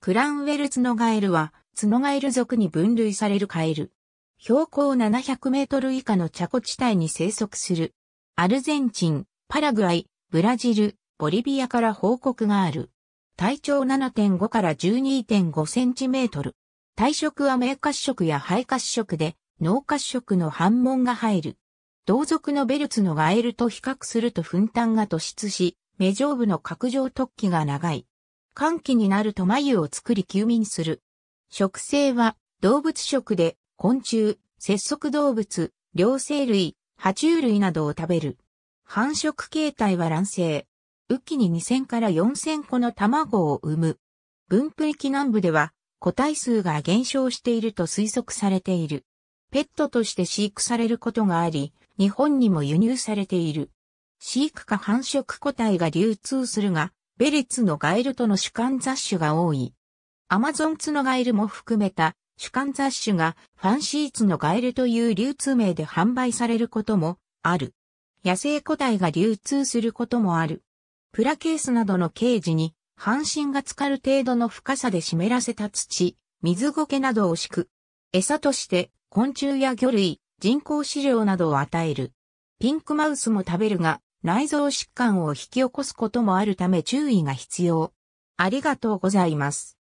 クランウェルツノガエルは、ツノガエル族に分類されるカエル。標高700メートル以下のチャコ地帯に生息する。アルゼンチン、パラグアイ、ブラジル、ボリビアから報告がある。体長7.5から12.5センチメートル。体色は明褐色や肺褐色で、脳褐色の反紋が入る。同族のベルツのガエルと比較すると粉炭が突出し、目上部の角状突起が長い。寒気になると眉を作り休眠する。食性は動物食で昆虫、節足動物、両生類、爬虫類などを食べる。繁殖形態は卵生。雨季に2000から4000個の卵を産む。分布域南部では個体数が減少していると推測されている。ペットとして飼育されることがあり、日本にも輸入されている。飼育か繁殖個体が流通するが、ベレツのガエルとの主観雑種が多い。アマゾンツのガエルも含めた主観雑種がファンシーツのガエルという流通名で販売されることもある。野生個体が流通することもある。プラケースなどのケージに半身が浸かる程度の深さで湿らせた土、水苔などを敷く。餌として昆虫や魚類、人工飼料などを与える。ピンクマウスも食べるが、内臓疾患を引き起こすこともあるため注意が必要。ありがとうございます。